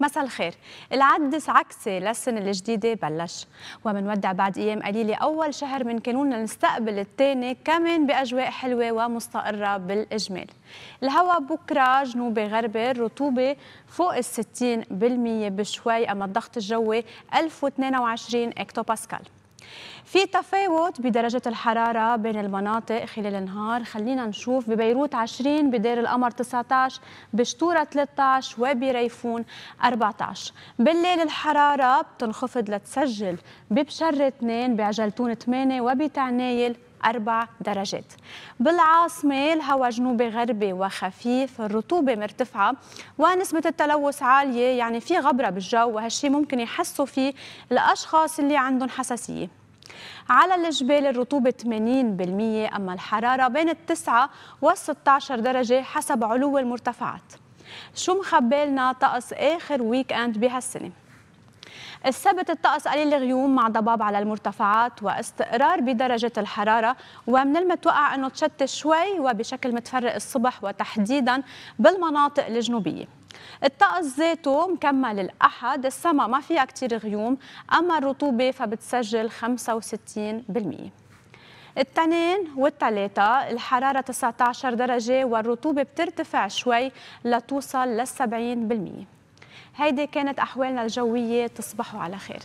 مساء الخير العدس عكسي للسنة الجديدة بلش ومنودع بعد أيام قليلة أول شهر من كانون نستقبل الثاني كمان بأجواء حلوة ومستقرة بالإجمال الهواء بكرة جنوبي غربي الرطوبة فوق الستين بالمية بشوي أما الضغط الجوي 1022 اكتوباسكال في تفاوت بدرجة الحرارة بين المناطق خلال النهار خلينا نشوف ببيروت 20 بدير القمر 19 بشطورة 13 وبريفون 14 بالليل الحرارة بتنخفض لتسجل ببشر 2 بعجلتون 8 وبتعنايل أربع درجات بالعاصمة الهواء جنوبي غربي وخفيف الرطوبة مرتفعة ونسبة التلوث عالية يعني في غبرة بالجو وهالشي ممكن يحسوا فيه الأشخاص اللي عندهم حساسية على الجبال الرطوبة 80% أما الحرارة بين التسعه و وال16 درجة حسب علو المرتفعات شو مخبالنا طقس آخر ويك أند بهالسنة السبت الطقس قليل الغيوم مع ضباب على المرتفعات واستقرار بدرجة الحرارة ومن المتوقع أنه تشتت شوي وبشكل متفرق الصبح وتحديدا بالمناطق الجنوبية الطقس ذاته مكمل الأحد السما ما فيها كتير غيوم أما الرطوبة فبتسجل 65% التنين والتلاتة الحرارة 19 درجة والرطوبة بترتفع شوي لتوصل لل 70% هيدي كانت أحوالنا الجوية تصبحوا على خير